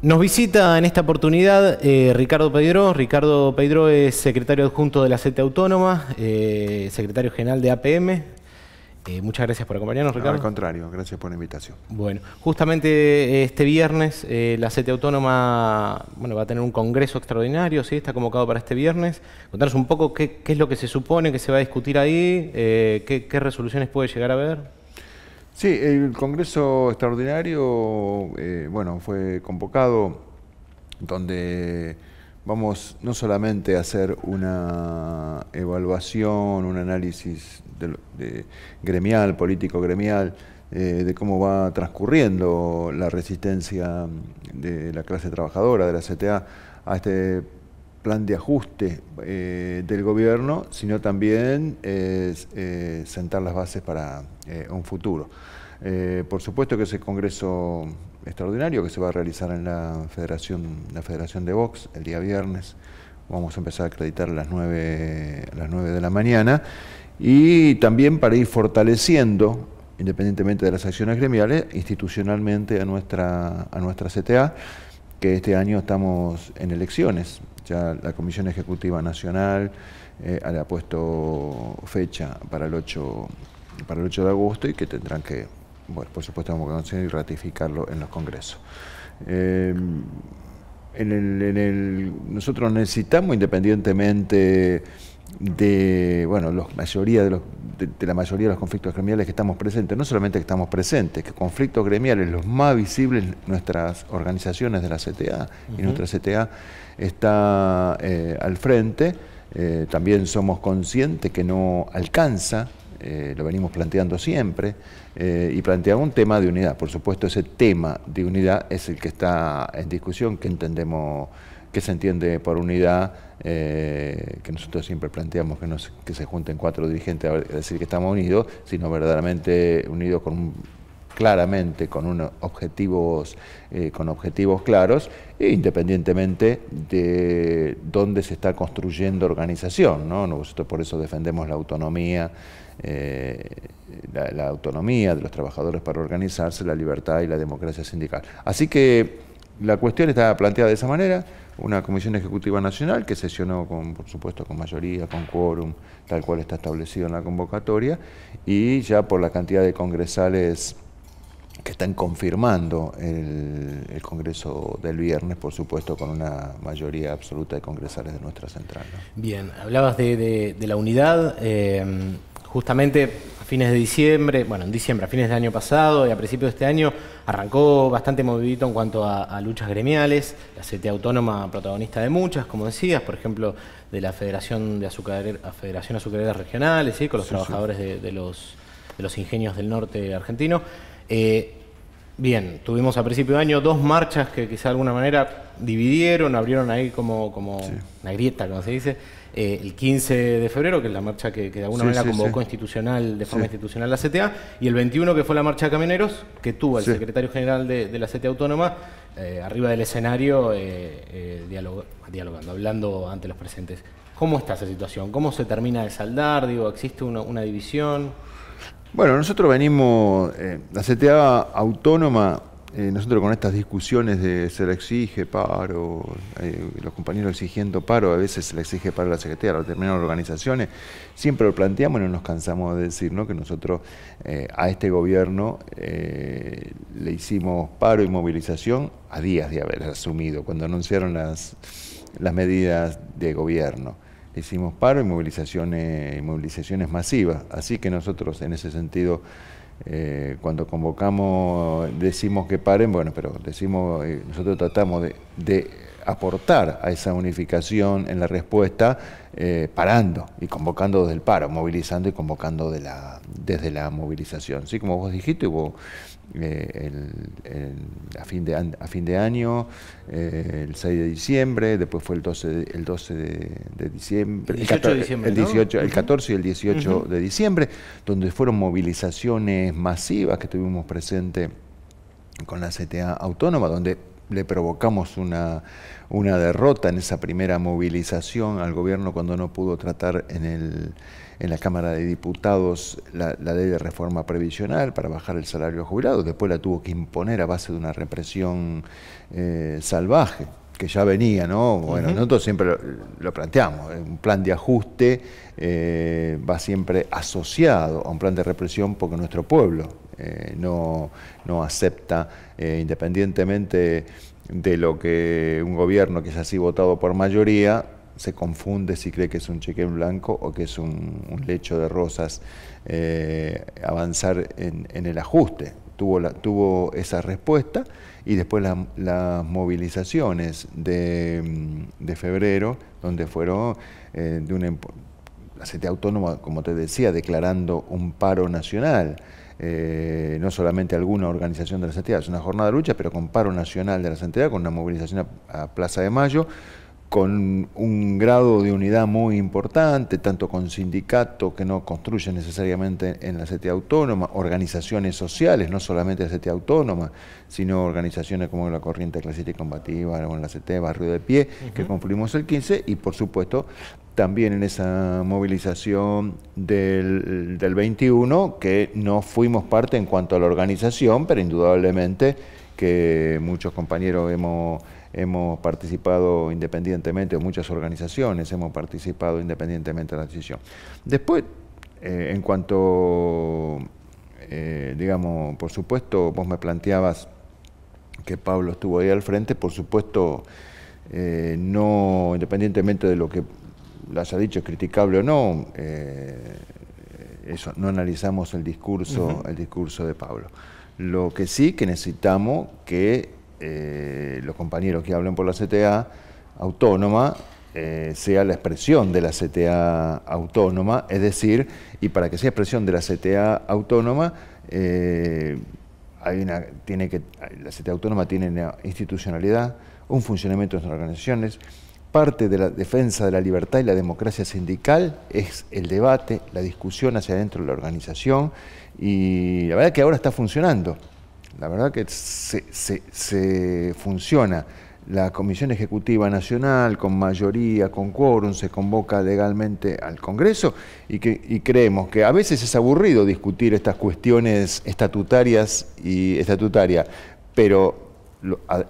Nos visita en esta oportunidad eh, Ricardo Pedro. Ricardo Pedro es secretario adjunto de la CETA Autónoma, eh, secretario general de APM. Eh, muchas gracias por acompañarnos, Ricardo. al contrario, gracias por la invitación. Bueno, justamente este viernes la CETA Autónoma va a tener un congreso extraordinario, ¿sí? está convocado para este viernes. Contanos un poco qué, es lo que se supone que se va a discutir ahí, qué, qué resoluciones puede llegar a haber. Sí, el Congreso Extraordinario, eh, bueno, fue convocado donde vamos no solamente a hacer una evaluación, un análisis de, gremial, político gremial, eh, de cómo va transcurriendo la resistencia de la clase trabajadora, de la CTA, a este plan de ajuste eh, del gobierno, sino también eh, sentar las bases para eh, un futuro. por supuesto que ese congreso extraordinario que se va a realizar en la Federación, la Federación de Vox el día viernes, vamos a empezar a acreditar a las 9, las 9 de la mañana, y también para ir fortaleciendo independientemente de las acciones gremiales, institucionalmente a nuestra, a nuestra CTA que este año estamos en elecciones. Ya la Comisión Ejecutiva Nacional eh, ha puesto fecha para el 8 para el 8 de agosto y que tendrán que, bueno, por supuesto, vamos a conocer y ratificarlo en los congresos. Eh, en el, en el, nosotros necesitamos, independientemente de bueno, los mayoría de, los, de, la mayoría de los conflictos gremiales que estamos presentes, no solamente que estamos presentes, que conflictos gremiales, los más visibles, nuestras organizaciones de la CTA, y nuestra CTA está eh, al frente, eh, también somos conscientes que no alcanza, eh, lo venimos planteando siempre, y planteamos un tema de unidad. Por supuesto, ese tema de unidad es el que está en discusión, que entendemos se entiende por unidad? Eh, que nosotros siempre planteamos que, no, que se junten cuatro dirigentes a decir que estamos unidos, sino verdaderamente unidos con claramente con unos objetivos, eh, con objetivos claros, e independientemente de dónde se está construyendo organización. ¿no? Nosotros por eso defendemos la autonomía, eh, la autonomía de los trabajadores para organizarse, la libertad y la democracia sindical. Así que la cuestión está planteada de esa manera, una comisión ejecutiva nacional que sesionó, con, por supuesto, con mayoría, con quórum, tal cual está establecido en la convocatoria, y ya por la cantidad de congresales que están confirmando el, Congreso del viernes, por supuesto, con una mayoría absoluta de congresales de nuestra central. Bien, hablabas de, la unidad, eh, justamente fines de diciembre, bueno, en diciembre, a fines del año pasado y a principios de este año, arrancó bastante movidito en cuanto a, luchas gremiales, la CT Autónoma protagonista de muchas, como decías, por ejemplo, de la Federación de Azucarera, Federación Regionales, con los trabajadores De, los, ingenios del norte argentino. Eh, Bien, tuvimos a principio de año dos marchas que quizá de alguna manera dividieron, abrieron ahí como, como una grieta, como se dice, eh, el 15 de febrero, que es la marcha que, de alguna manera convocó institucional, de forma institucional la CTA, y el 21 que fue la marcha de camioneros, que tuvo el secretario general de, la CTA Autónoma eh, arriba del escenario eh, dialogando, hablando ante los presentes. ¿Cómo está esa situación? ¿Cómo se termina de saldar? Digo, ¿existe una, una división? Bueno, nosotros venimos, eh, la CTA autónoma, eh, nosotros con estas discusiones de se le exige paro, eh, los compañeros exigiendo paro, a veces se le exige paro a la CTA, a determinadas organizaciones, siempre lo planteamos y no nos cansamos de decir ¿no? que nosotros a este gobierno le hicimos paro y movilización a días de haber asumido, cuando anunciaron las, las medidas de gobierno hicimos paro y movilizaciones, movilizaciones masivas. Así que nosotros en ese sentido, eh, cuando convocamos, decimos que paren, bueno, pero decimos, eh, nosotros tratamos de aportar a esa unificación en la respuesta, eh, parando y convocando desde el paro, movilizando y convocando desde la movilización. Sí, como vos dijiste, hubo eh, a, fin de, a fin de año, eh, el 6 de diciembre, después fue el 12 el 12 de, diciembre, el 18 el, 14 y el 18 de diciembre, donde fueron movilizaciones masivas que tuvimos presente con la CTA autónoma, donde le provocamos una, derrota en esa primera movilización al gobierno cuando no pudo tratar en, el, en la Cámara de Diputados la, ley de reforma previsional para bajar el salario jubilado, después la tuvo que imponer a base de una represión eh, salvaje que ya venía, ¿no? Bueno, nosotros siempre lo, planteamos, eh, un plan de ajuste eh, va siempre asociado a un plan de represión porque nuestro pueblo eh, no, no, acepta, eh, independientemente de lo que un gobierno que es así votado por mayoría, se confunde si cree que es un cheque en blanco o que es un, lecho de rosas eh, avanzar en, el ajuste. Tuvo, la, tuvo esa respuesta y después las movilizaciones de, mm, de, febrero, donde fueron de un la CTA Autónoma, como te decía, declarando un paro nacional. Eh, no solamente alguna organización de la es una jornada de lucha, pero con paro nacional de la entidades, con una movilización a Plaza de Mayo, con un grado de unidad muy importante, tanto con sindicatos que no construyen necesariamente en la CTA autónoma, organizaciones sociales, no solamente la CTA autónoma, sino organizaciones como la Corriente Clasista y Combativa o en la CT, Barrio de Pie, que confluimos el 15, y por supuesto también en esa movilización del, del 21, que no fuimos parte en cuanto a la organización, pero indudablemente que muchos compañeros hemos, participado independientemente, o muchas organizaciones hemos participado independientemente de la decisión. Después, eh, en cuanto, eh, digamos, por supuesto, vos me planteabas que Pablo estuvo ahí al frente, por supuesto, eh, no, independientemente de lo que las ha dicho, es criticable o no, eso, no analizamos el discurso, el discurso de Pablo. Lo que sí que necesitamos que eh, los compañeros que hablen por la CTA autónoma eh, sea la expresión de la CTA autónoma, es decir, y para que sea expresión de la CTA autónoma, eh, hay tiene que, la CTA autónoma tiene una institucionalidad, un funcionamiento de nuestras organizaciones, Parte de la defensa de la libertad y la democracia sindical es el debate, la discusión hacia adentro de la organización y la verdad que ahora está funcionando. La verdad que se, funciona. La Comisión Ejecutiva Nacional, con mayoría, con quórum, se convoca legalmente al Congreso y, que, y creemos que a veces es aburrido discutir estas cuestiones estatutarias y estatutaria, pero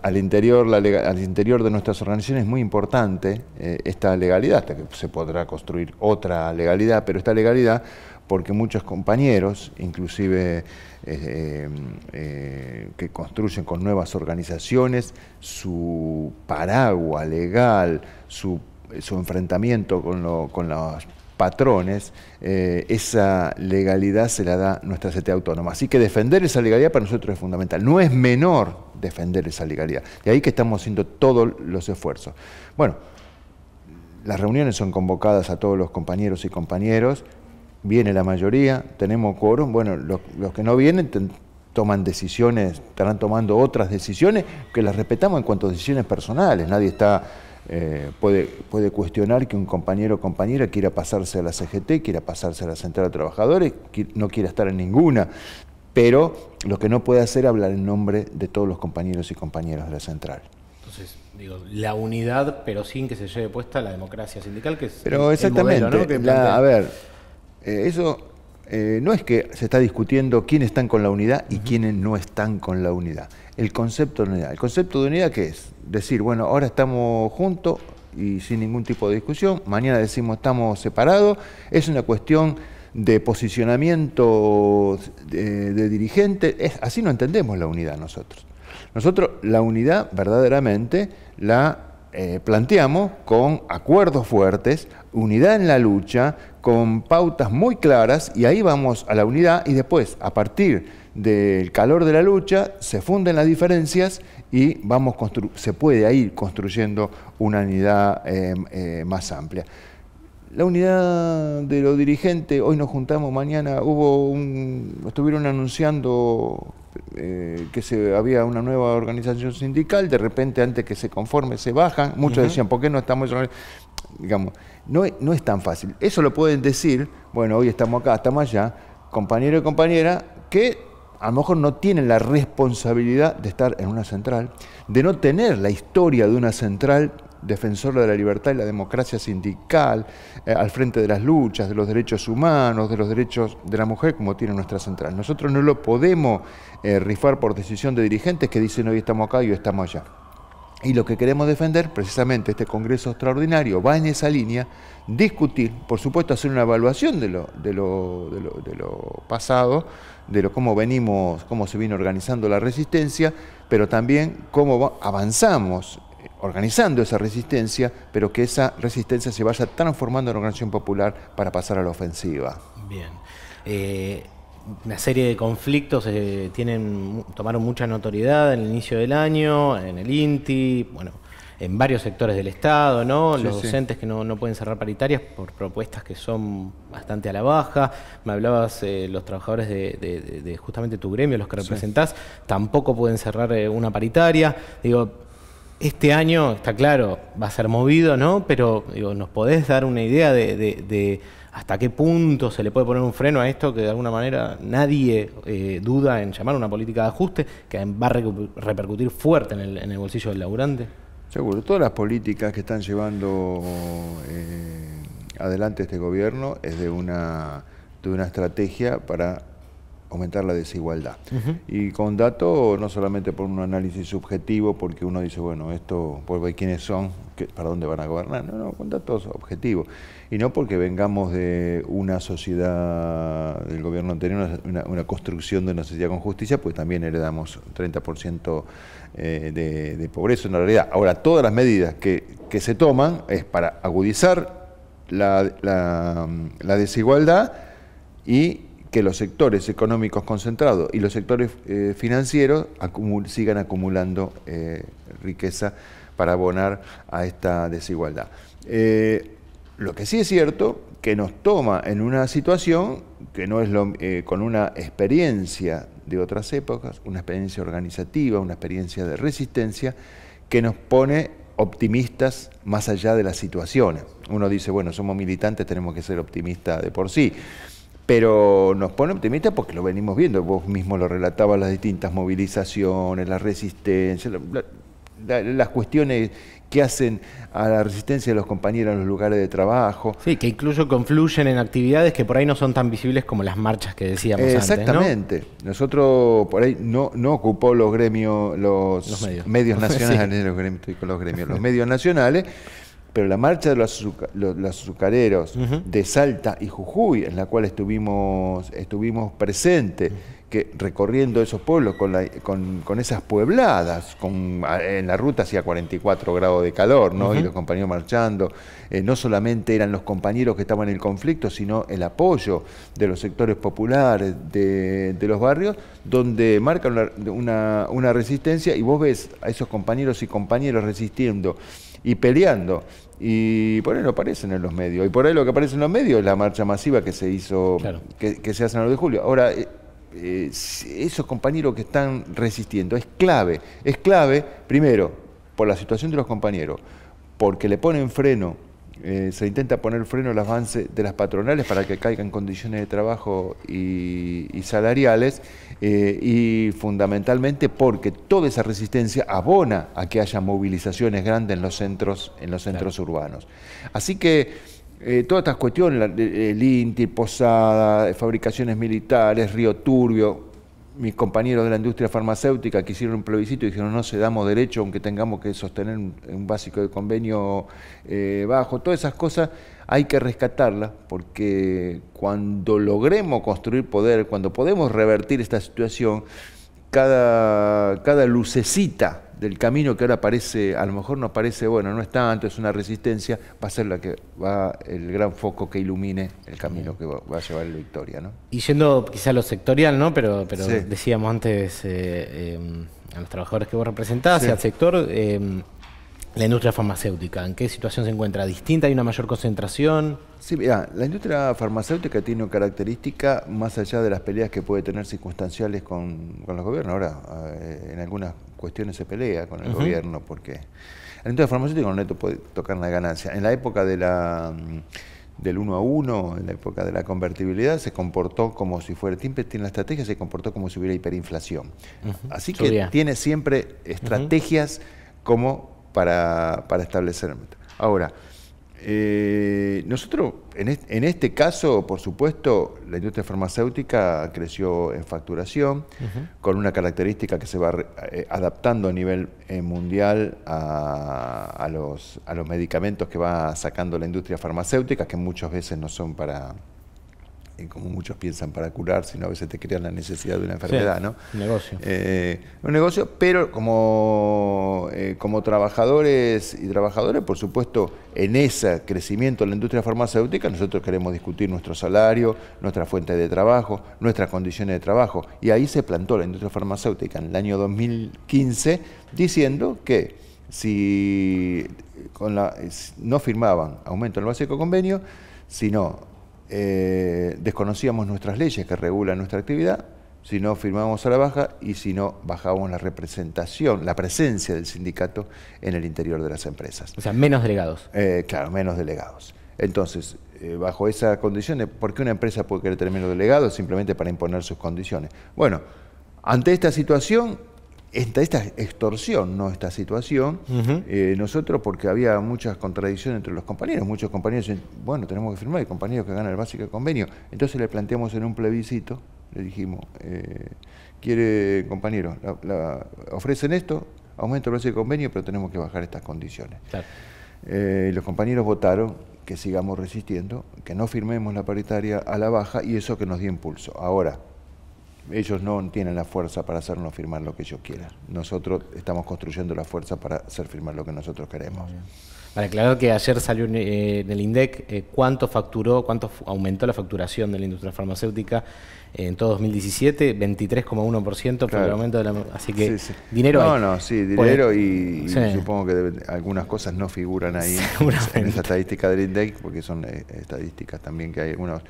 al, interior, al interior de nuestras organizaciones es muy importante eh, esta legalidad, hasta que se podrá construir otra legalidad, pero esta legalidad porque muchos compañeros, inclusive eh, eh, que construyen con nuevas organizaciones, su paraguas legal, su, enfrentamiento con, los patrones, esa legalidad se la da nuestra CTA autónoma. Así que defender esa legalidad para nosotros es fundamental. No es menor defender esa legalidad. De ahí que estamos haciendo todos los esfuerzos. Bueno, las reuniones son convocadas a todos los compañeros y compañeras, viene la mayoría, tenemos quórum, bueno, los, que no vienen toman decisiones, estarán tomando otras decisiones que las respetamos en cuanto a decisiones personales, nadie está... Eh, puede, puede cuestionar que un compañero o compañera quiera pasarse a la CGT, quiera pasarse a la Central de Trabajadores, no quiera estar en ninguna pero lo que no puede hacer es hablar en nombre de todos los compañeros y compañeras de la central. Entonces, digo, la unidad, pero sin que se lleve puesta la democracia sindical, que es pero exactamente, ¿no? a ver, eh, eso eh, no es que se está discutiendo quiénes están con la unidad y quiénes no están con la unidad. El concepto de unidad. ¿El concepto de unidad qué es? Decir, bueno, ahora estamos juntos y sin ningún tipo de discusión, mañana decimos estamos separados, es una cuestión de posicionamiento de, dirigente, es, así no entendemos la unidad nosotros. Nosotros la unidad verdaderamente la eh, planteamos con acuerdos fuertes, unidad en la lucha, con pautas muy claras y ahí vamos a la unidad y después, a partir del calor de la lucha, se funden las diferencias y vamos se puede ir construyendo una unidad eh, eh, más amplia. La unidad de los dirigentes, hoy nos juntamos, mañana hubo un, estuvieron anunciando eh, que se había una nueva organización sindical, de repente antes que se conforme se bajan, muchos decían, ¿por qué no estamos? Digamos, no, no es tan fácil. Eso lo pueden decir, bueno, hoy estamos acá, estamos allá, compañero y compañera, que a lo mejor no tienen la responsabilidad de estar en una central, de no tener la historia de una central defensor de la libertad y la democracia sindical, eh, al frente de las luchas, de los derechos humanos, de los derechos de la mujer, como tiene nuestra central. Nosotros no lo podemos eh, rifar por decisión de dirigentes que dicen hoy estamos acá y hoy estamos allá. Y lo que queremos defender, precisamente este Congreso Extraordinario, va en esa línea, discutir, por supuesto hacer una evaluación de lo, de lo, de lo, pasado, de lo, cómo venimos, cómo se viene organizando la resistencia, pero también cómo avanzamos organizando esa resistencia, pero que esa resistencia se vaya transformando en organización popular para pasar a la ofensiva. Bien. Eh, una serie de conflictos eh, tienen, tomaron mucha notoriedad en el inicio del año, en el INTI, bueno, en varios sectores del Estado, ¿no? Los docentes que no, pueden cerrar paritarias por propuestas que son bastante a la baja. Me hablabas, eh, los trabajadores de, justamente tu gremio, los que representás, tampoco pueden cerrar una paritaria. Digo, este año, está claro, va a ser movido, ¿no? Pero digo, ¿nos podés dar una idea de, hasta qué punto se le puede poner un freno a esto que de alguna manera nadie eh, duda en llamar una política de ajuste que va a repercutir fuerte en el, bolsillo del laburante? Seguro, todas las políticas que están llevando eh, adelante este gobierno es de una, de una estrategia para aumentar la desigualdad. Y con datos, no solamente por un análisis subjetivo, porque uno dice, bueno, esto, pues, ¿quiénes son? ¿Para dónde van a gobernar? No, no, con datos objetivos. Y no porque vengamos de una sociedad, del gobierno anterior, una, construcción de una sociedad con justicia, pues también heredamos 30% eh, de, de, pobreza en realidad. Ahora, todas las medidas que, se toman es para agudizar la desigualdad y que los sectores económicos concentrados y los sectores eh, financieros sigan acumulando eh, riqueza para abonar a esta desigualdad. Eh, lo que sí es cierto que nos toma en una situación que no es con una experiencia de otras épocas, una experiencia organizativa, una experiencia de resistencia, que nos pone optimistas más allá de las situaciones. Uno dice, bueno, somos militantes, tenemos que ser optimistas de por sí pero nos pone optimista porque lo venimos viendo, vos mismo lo relatabas, las distintas movilizaciones, la, resistencia, las cuestiones que hacen a la resistencia de los compañeros en los lugares de trabajo. Sí, que incluso confluyen en actividades que por ahí no son tan visibles como las marchas que decíamos Exactamente. antes. Exactamente. Nosotros por ahí no, no ocupó los gremios, los, medios. nacionales, los gremios, los medios nacionales pero la marcha de los, azucareros de Salta y Jujuy, en la cual estuvimos, estuvimos presentes, que recorriendo esos pueblos con, con, esas puebladas, en la ruta hacía 44 grados de calor, ¿no? Y los compañeros marchando, eh, no solamente eran los compañeros que estaban en el conflicto, sino el apoyo de los sectores populares, de, los barrios, donde marcan una, una, una resistencia y vos ves a esos compañeros y compañeros resistiendo y peleando y por ahí no aparecen en los medios. Y por ahí lo que aparece en los medios es la marcha masiva que se hizo, que, se hace en el de julio. Ahora, eh, eh, esos compañeros que están resistiendo, es clave. Es clave, primero, por la situación de los compañeros, porque le ponen freno eh, se intenta poner freno al avance de las patronales para que caigan condiciones de trabajo y, salariales eh, y fundamentalmente porque toda esa resistencia abona a que haya movilizaciones grandes en los centros, en los centros urbanos. Así que eh, todas estas cuestiones, el INTI, Posada, fabricaciones militares, Río Turbio, mis compañeros de la industria farmacéutica que hicieron un plebiscito y dijeron no se damos derecho aunque tengamos que sostener un, básico de convenio eh, bajo, todas esas cosas hay que rescatarlas porque cuando logremos construir poder, cuando podemos revertir esta situación, cada, cada lucecita del camino que ahora parece, a lo mejor no parece, bueno, no está, tanto, es una resistencia, va a ser la que va el gran foco que ilumine el camino que va, a llevar la victoria. ¿no? Y yendo quizá a lo sectorial, ¿no? Pero, pero decíamos antes eh, eh, a los trabajadores que vos representás al sector. Eh, la industria farmacéutica? ¿En qué situación se encuentra? ¿Distinta? ¿Hay una mayor concentración? Sí, la industria farmacéutica tiene una característica más allá de las peleas que puede tener circunstanciales con, los gobiernos. Ahora, eh, en algunas cuestiones se pelea con el gobierno porque la industria farmacéutica no puede tocar la ganancia. En la época mm, del 1 a 1, en la época de la convertibilidad, se comportó como si fuera, tiene la estrategia, se comportó como si hubiera hiperinflación. Así que tiene siempre estrategias como para, para establecer Ahora, eh, nosotros, en este, caso, por supuesto, la industria farmacéutica creció en facturación, con una característica que se va eh, adaptando a nivel eh, mundial a, los, a los medicamentos que va sacando la industria farmacéutica, que muchas veces no son para, como muchos piensan, para curar, sino a veces te crean la necesidad de una enfermedad, ¿no? Un negocio. Eh, un negocio, pero como, eh, como trabajadores y trabajadores por supuesto, en ese crecimiento de la industria farmacéutica, nosotros queremos discutir nuestro salario, nuestra fuente de trabajo, nuestras condiciones de trabajo. Y ahí se plantó la industria farmacéutica en el año 2015 diciendo que si no firmaban aumento en el básico convenio, sino eh, desconocíamos nuestras leyes que regulan nuestra actividad, si no firmábamos a la baja y si no bajábamos la representación, la presencia del sindicato en el interior de las empresas. O sea, menos delegados. Eh, claro, menos delegados. Entonces, eh, bajo esa condición, ¿por qué una empresa puede querer tener menos delegados simplemente para imponer sus condiciones? Bueno, ante esta situación, esta, extorsión, no esta situación, eh, nosotros, porque había muchas contradicciones entre los compañeros, muchos compañeros dicen, bueno, tenemos que firmar, hay compañeros que ganan el básico convenio. Entonces le planteamos en un plebiscito, le dijimos, eh, quiere, compañeros ofrecen esto, aumento el básico convenio, pero tenemos que bajar estas condiciones. Eh, los compañeros votaron que sigamos resistiendo, que no firmemos la paritaria a la baja y eso que nos dio impulso. Ahora, ellos no tienen la fuerza para hacernos firmar lo que ellos quieran. Nosotros estamos construyendo la fuerza para hacer firmar lo que nosotros queremos. Para aclarar que ayer salió en eh, el INDEC eh, cuánto facturó, cuánto aumentó la facturación de la industria farmacéutica eh, en todo 2017, 23,1% fue el aumento de la... Así que dinero No, no, sí, dinero y, supongo que algunas cosas no figuran ahí en esa estadística del INDEC, porque son estadísticas también que hay algunos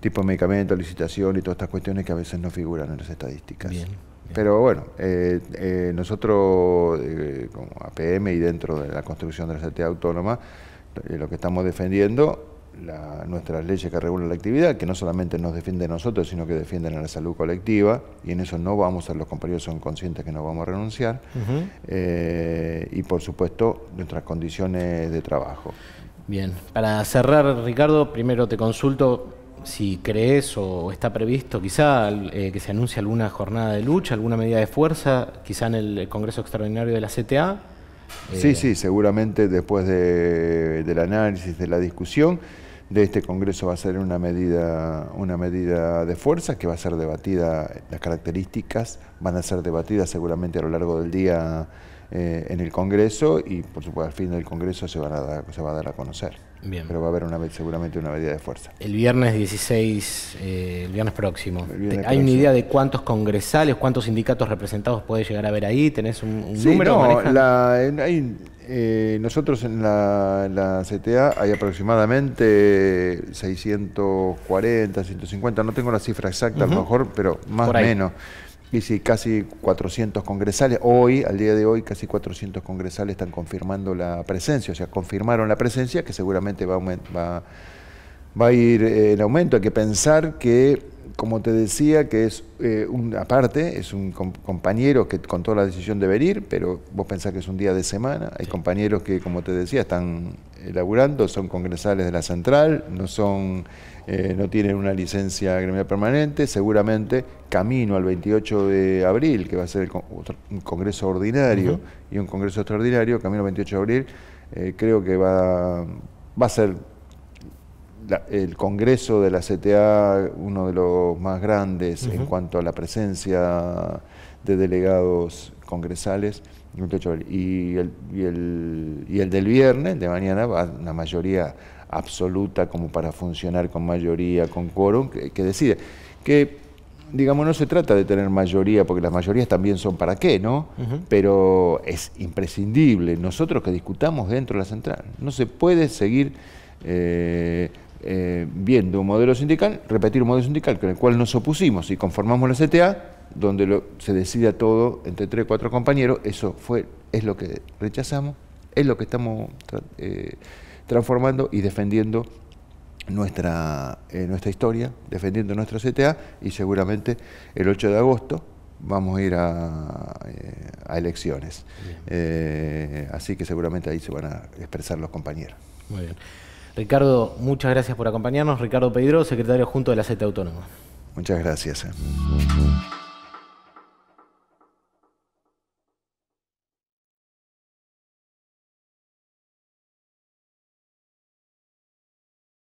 tipo de medicamento, licitación y todas estas cuestiones que a veces no figuran en las estadísticas. Bien, Pero bueno, eh, eh, nosotros eh, como APM y dentro de la construcción de la sociedad autónoma, lo que estamos defendiendo, nuestras leyes que regulan la actividad, que no solamente nos defienden nosotros, sino que defienden a la salud colectiva, y en eso no vamos a, los compañeros son conscientes que no vamos a renunciar, y por supuesto nuestras condiciones de trabajo. Bien, para cerrar, Ricardo, primero te consulto, si crees o está previsto quizá eh, que se anuncie alguna jornada de lucha, alguna medida de fuerza, quizá en el Congreso Extraordinario de la CTA. Sí, eh, sí, seguramente después de, del análisis, de la discusión de este Congreso va a ser una medida, una medida de fuerza que va a ser debatida, las características van a ser debatidas seguramente a lo largo del día eh, en el Congreso y por supuesto al fin del Congreso se, se va a dar a conocer. Pero va a haber una seguramente una medida de fuerza. El viernes 16, eh, el viernes próximo. ¿Hay una idea de cuántos congresales, cuántos sindicatos representados puede llegar a ver ahí? ¿Tenés un, número? Eh, nosotros en la, CTA hay aproximadamente 640, 150, no tengo la cifra exacta a lo mejor, pero más o menos. Y si casi 400 congresales, hoy, al día de hoy, casi 400 congresales están confirmando la presencia, o sea, confirmaron la presencia, que seguramente va, va, va a ir eh, en aumento. Hay que pensar que como te decía, que es eh, una parte, es un compañero que con toda la decisión de venir, pero vos pensás que es un día de semana. Hay compañeros que, como te decía, están elaborando, eh, son congresales de la central, no son, eh, no tienen una licencia gremial permanente, seguramente camino al 28 de abril, que va a ser un congreso ordinario y un congreso extraordinario, camino al 28 de abril, creo que va, va a ser el Congreso de la CTA, uno de los más grandes en cuanto a la presencia de delegados congresales, y el, y el, del viernes, de mañana, va una mayoría absoluta como para funcionar con mayoría, con quórum, que, decide. Que, digamos, no se trata de tener mayoría, porque las mayorías también son para qué, ¿no? Pero es imprescindible nosotros que discutamos dentro de la central. No se puede seguir eh, eh, viendo un modelo sindical, repetir un modelo sindical con el cual nos opusimos y conformamos la CTA, donde lo, se decida todo entre tres o cuatro compañeros, eso fue, es lo que rechazamos, es lo que estamos eh, transformando y defendiendo nuestra, eh, nuestra historia, defendiendo nuestra CTA y seguramente el 8 de agosto vamos a ir a, elecciones. así que seguramente ahí se van a expresar los compañeros. Muy bien. Ricardo, muchas gracias por acompañarnos. Ricardo Pedro, secretario junto de la CETA Autónoma. Muchas gracias. Eh.